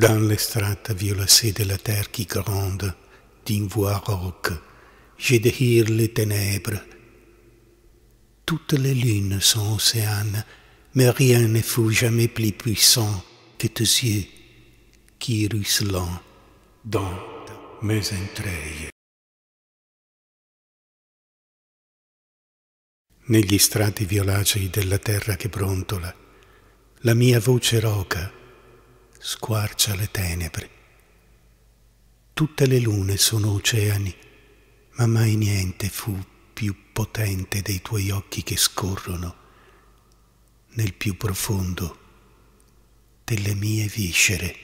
Dans l'estrade violacée de la terre qui gronde, d'une voix rauque, j'ai dehire les ténèbres. Toutes les lunes sont océanes, mais rien ne fut jamais plus puissant que tes yeux qui ruisselent dans mes entrailles. Negli strati violacei della terra che brontola, la mia voce roca, squarcia le tenebre. Tutte le lune sono oceani, ma mai niente fu più potente dei tuoi occhi che scorrono nel più profondo delle mie viscere.